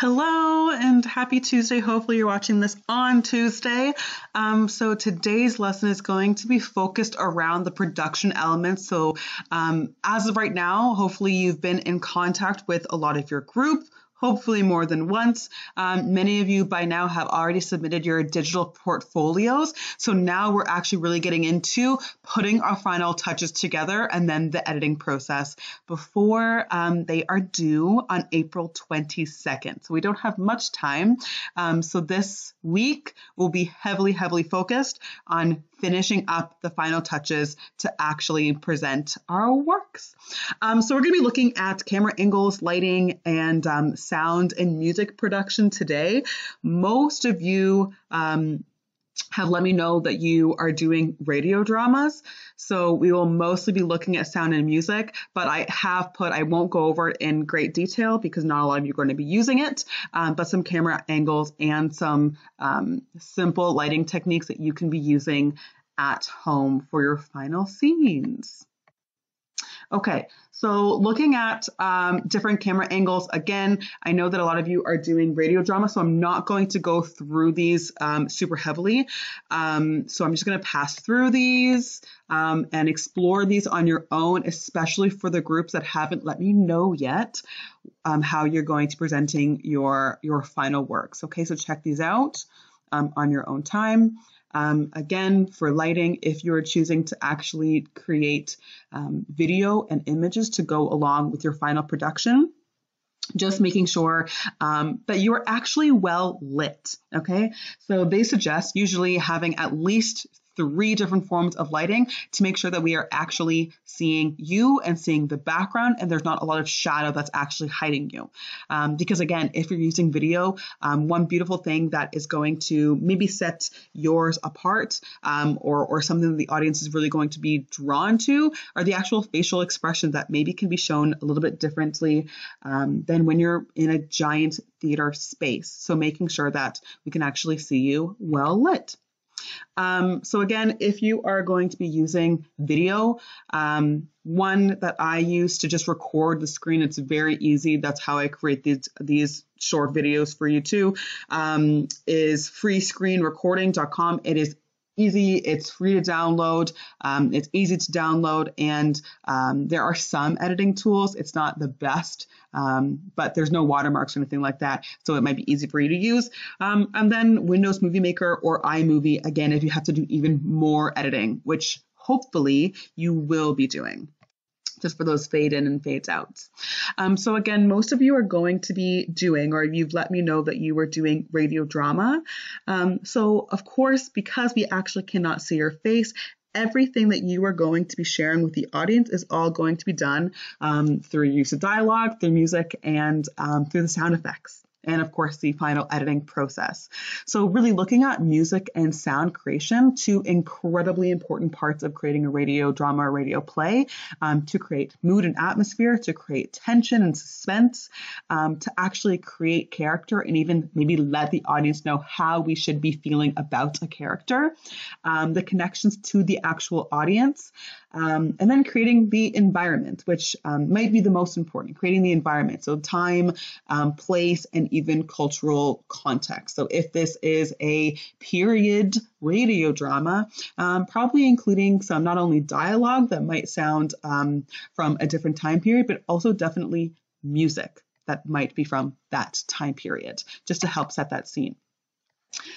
Hello and happy Tuesday. Hopefully, you're watching this on Tuesday. Um, so, today's lesson is going to be focused around the production elements. So, um, as of right now, hopefully, you've been in contact with a lot of your group, hopefully more than once. Um, many of you by now have already submitted your digital portfolios. So now we're actually really getting into putting our final touches together and then the editing process before um, they are due on April 22nd. So we don't have much time. Um, so this week will be heavily, heavily focused on finishing up the final touches to actually present our works. Um, so we're going to be looking at camera angles, lighting, and um, sound and music production today. Most of you um, have let me know that you are doing radio dramas. So we will mostly be looking at sound and music, but I have put, I won't go over it in great detail because not a lot of you are going to be using it, um, but some camera angles and some um, simple lighting techniques that you can be using at home for your final scenes. Okay, so looking at um, different camera angles, again, I know that a lot of you are doing radio drama, so I'm not going to go through these um, super heavily. Um, so I'm just going to pass through these um, and explore these on your own, especially for the groups that haven't let me know yet um, how you're going to presenting your, your final works. Okay, so check these out um, on your own time. Um, again, for lighting, if you're choosing to actually create um, video and images to go along with your final production, just making sure um, that you are actually well lit. Okay, so they suggest usually having at least three different forms of lighting to make sure that we are actually seeing you and seeing the background and there's not a lot of shadow that's actually hiding you. Um, because again, if you're using video, um, one beautiful thing that is going to maybe set yours apart um, or, or something that the audience is really going to be drawn to are the actual facial expressions that maybe can be shown a little bit differently um, than when you're in a giant theater space. So making sure that we can actually see you well lit. Um, so again, if you are going to be using video, um, one that I use to just record the screen, it's very easy. That's how I create these, these short videos for you too, um, is freescreenrecording.com. It is easy, it's free to download, um, it's easy to download, and um, there are some editing tools. It's not the best, um, but there's no watermarks or anything like that, so it might be easy for you to use. Um, and then Windows Movie Maker or iMovie, again, if you have to do even more editing, which hopefully you will be doing just for those fade in and fades outs. Um, so again, most of you are going to be doing, or you've let me know that you were doing radio drama. Um, so of course, because we actually cannot see your face, everything that you are going to be sharing with the audience is all going to be done um, through use of dialogue, through music, and um, through the sound effects and of course the final editing process. So really looking at music and sound creation, two incredibly important parts of creating a radio drama or radio play, um, to create mood and atmosphere, to create tension and suspense, um, to actually create character and even maybe let the audience know how we should be feeling about a character, um, the connections to the actual audience, um, and then creating the environment, which um, might be the most important, creating the environment. So, time, um, place, and even cultural context. So, if this is a period radio drama, um, probably including some not only dialogue that might sound um, from a different time period, but also definitely music that might be from that time period, just to help set that scene.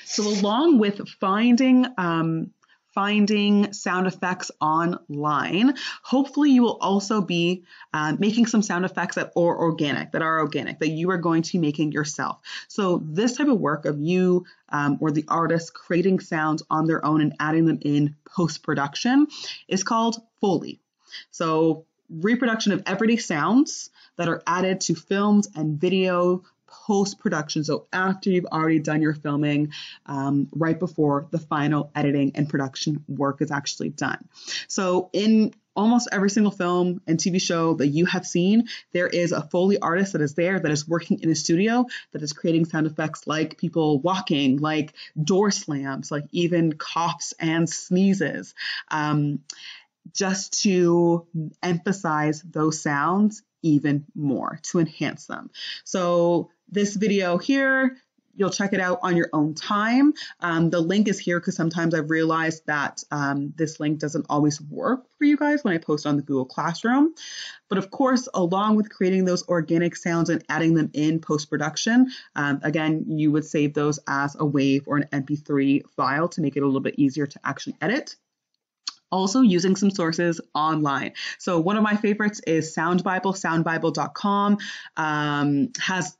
So, along with finding um, finding sound effects online. Hopefully, you will also be uh, making some sound effects that are organic, that are organic, that you are going to be making yourself. So this type of work of you um, or the artist creating sounds on their own and adding them in post-production is called Foley. So reproduction of everyday sounds that are added to films and video post production. So after you've already done your filming, um, right before the final editing and production work is actually done. So in almost every single film and TV show that you have seen, there is a Foley artist that is there that is working in a studio that is creating sound effects like people walking, like door slams, like even coughs and sneezes. Um, just to emphasize those sounds even more, to enhance them. So this video here, you'll check it out on your own time. Um, the link is here because sometimes I've realized that um, this link doesn't always work for you guys when I post on the Google Classroom. But of course, along with creating those organic sounds and adding them in post-production, um, again, you would save those as a WAV or an MP3 file to make it a little bit easier to actually edit also using some sources online. So one of my favorites is Sound Bible, soundbible.com um, has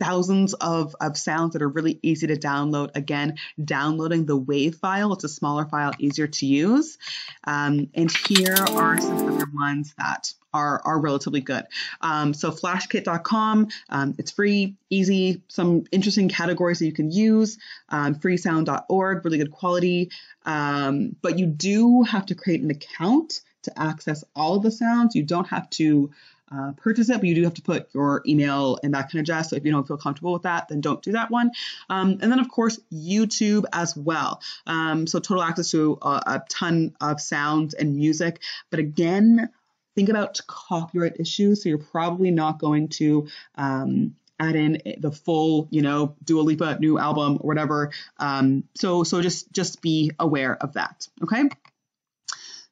thousands of, of sounds that are really easy to download. Again, downloading the WAV file. It's a smaller file, easier to use. Um, and here are some other ones that are, are relatively good. Um, so flashkit.com, um, it's free, easy, some interesting categories that you can use, um, freesound.org, really good quality. Um, but you do have to create an account to access all of the sounds. You don't have to uh, purchase it, but you do have to put your email and that kind of jazz. So if you don't feel comfortable with that, then don't do that one. Um, and then, of course, YouTube as well. Um, so total access to a, a, ton of sounds and music. But again, Think about copyright issues. So you're probably not going to um, add in the full, you know, Dua Lipa new album or whatever. Um, so so just just be aware of that. Okay.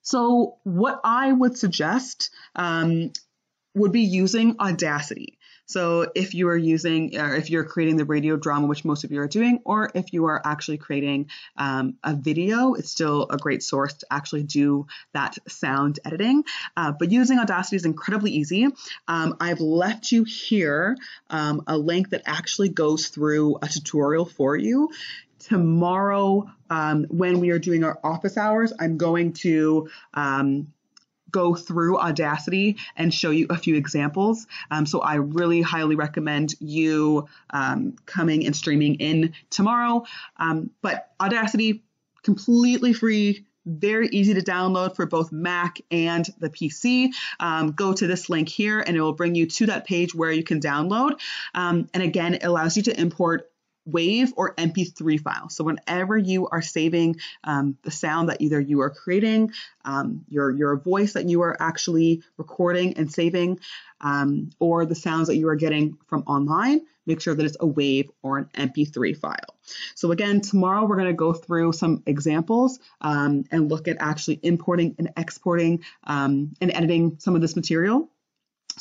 So what I would suggest um, would be using Audacity. So if you are using, or uh, if you're creating the radio drama, which most of you are doing, or if you are actually creating um, a video, it's still a great source to actually do that sound editing. Uh, but using Audacity is incredibly easy. Um, I've left you here um, a link that actually goes through a tutorial for you tomorrow um, when we are doing our office hours i'm going to um, go through Audacity and show you a few examples. Um, so I really highly recommend you um, coming and streaming in tomorrow. Um, but Audacity, completely free. Very easy to download for both Mac and the PC. Um, go to this link here and it will bring you to that page where you can download. Um, and again, it allows you to import WAVE or MP3 file. So whenever you are saving um, the sound that either you are creating, um, your, your voice that you are actually recording and saving, um, or the sounds that you are getting from online, make sure that it's a WAVE or an MP3 file. So again, tomorrow we're going to go through some examples um, and look at actually importing and exporting um, and editing some of this material.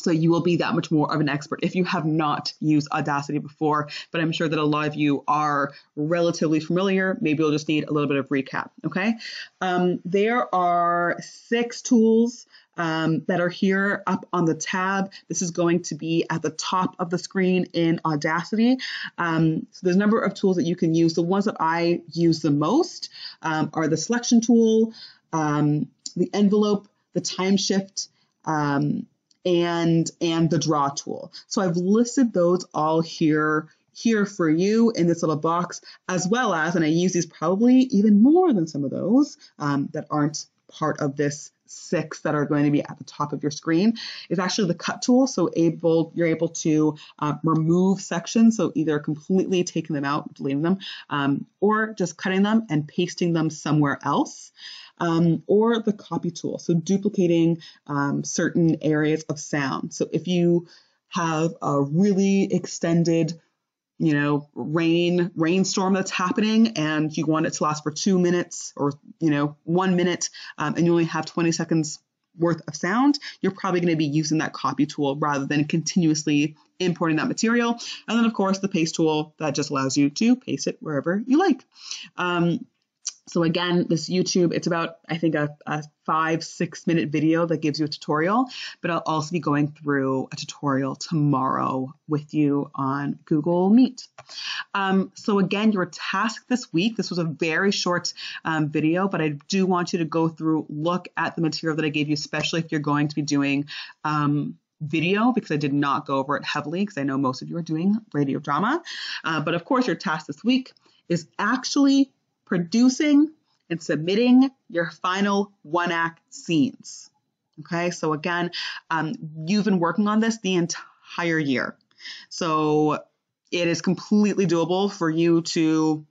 So you will be that much more of an expert if you have not used Audacity before, but I'm sure that a lot of you are relatively familiar. Maybe you'll just need a little bit of recap, okay? Um, there are six tools um, that are here up on the tab. This is going to be at the top of the screen in Audacity. Um, so there's a number of tools that you can use. The ones that I use the most um, are the selection tool, um, the envelope, the time shift, um, and and the draw tool. So I've listed those all here here for you in this little box, as well as, and I use these probably even more than some of those um, that aren't part of this six that are going to be at the top of your screen is actually the cut tool. So able you're able to uh, remove sections, so either completely taking them out, deleting them, um, or just cutting them and pasting them somewhere else um, or the copy tool, so duplicating um, certain areas of sound. So if you have a really extended you know rain rainstorm that's happening and you want it to last for two minutes or you know one minute um, and you only have 20 seconds worth of sound you're probably going to be using that copy tool rather than continuously importing that material and then of course the paste tool that just allows you to paste it wherever you like um, so again, this YouTube, it's about, I think, a, a, five, six minute video that gives you a tutorial, but I'll also be going through a tutorial tomorrow with you on Google Meet. Um, so again, your task this week, this was a very short um, video, but I do want you to go through, look at the material that I gave you, especially if you're going to be doing um, video because I did not go over it heavily because I know most of you are doing radio drama. Uh, but of course, your task this week is actually producing and submitting your final one act scenes. Okay, so again, um, you've been working on this the entire year. So it is completely doable for you to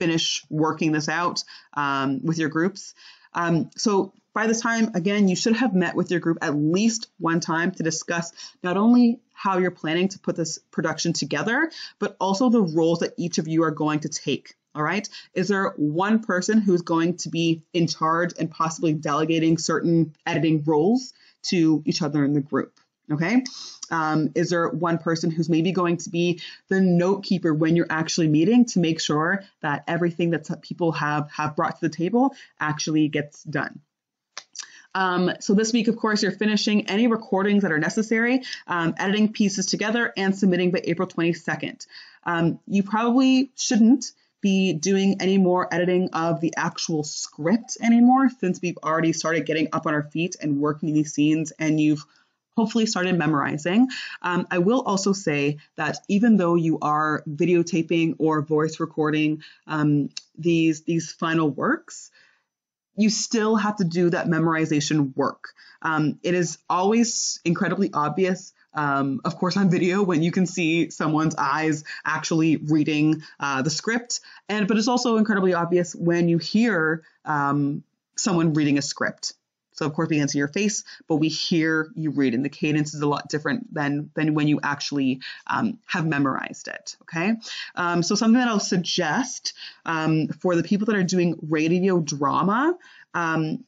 finish working this out um, with your groups. Um, so by this time, again, you should have met with your group at least one time to discuss not only how you're planning to put this production together, but also the roles that each of you are going to take. All right. Is there one person who's going to be in charge and possibly delegating certain editing roles to each other in the group? Okay. Um, is there one person who's maybe going to be the note keeper when you're actually meeting to make sure that everything that people have have brought to the table actually gets done? Um, so this week, of course, you're finishing any recordings that are necessary, um, editing pieces together, and submitting by April 22nd. Um, you probably shouldn't be doing any more editing of the actual script anymore since we've already started getting up on our feet and working these scenes and you've hopefully started memorizing. Um, I will also say that even though you are videotaping or voice recording um, these, these final works, you still have to do that memorization work. Um, it is always incredibly obvious um, of course, on video when you can see someone's eyes actually reading uh, the script, and but it's also incredibly obvious when you hear um, someone reading a script. So of course we can see your face, but we hear you read, and the cadence is a lot different than than when you actually um, have memorized it. Okay, um, so something that I'll suggest um, for the people that are doing radio drama. Um,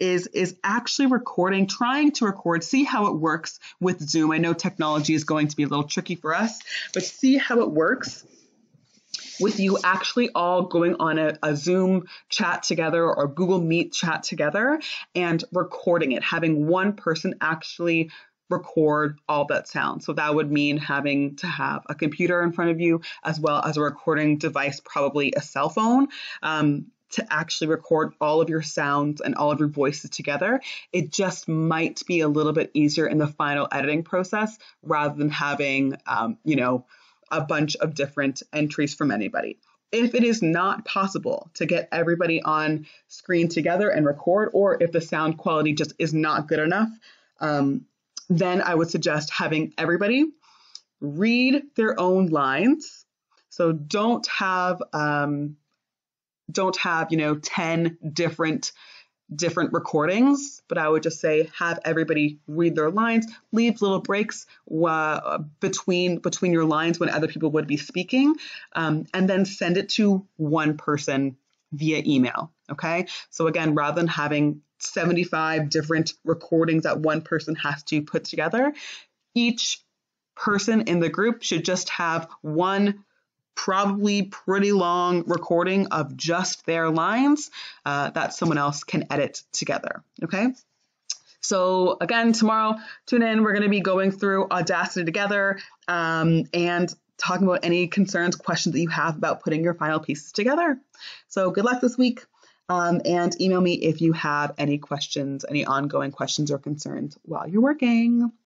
is is actually recording, trying to record, see how it works with Zoom. I know technology is going to be a little tricky for us, but see how it works with you actually all going on a, a, Zoom chat together or Google Meet chat together and recording it, having one person actually record all that sound. So that would mean having to have a computer in front of you as well as a recording device, probably a cell phone. Um, to actually record all of your sounds and all of your voices together. It just might be a little bit easier in the final editing process rather than having, um, you know, a bunch of different entries from anybody. If it is not possible to get everybody on screen together and record, or if the sound quality just is not good enough, um, then I would suggest having everybody read their own lines. So don't have um, don't have, you know, 10 different different recordings, but I would just say have everybody read their lines, leave little breaks uh, between between your lines when other people would be speaking, um, and then send it to one person via email. Okay, so again, rather than having 75 different recordings that one person has to put together, each person in the group should just have one probably pretty long recording of just their lines uh, that someone else can edit together. Okay. So again, tomorrow, tune in. We're going to be going through Audacity together um, and talking about any concerns, questions that you have about putting your final pieces together. So good luck this week. Um, and email me if you have any questions, any ongoing questions or concerns while you're working.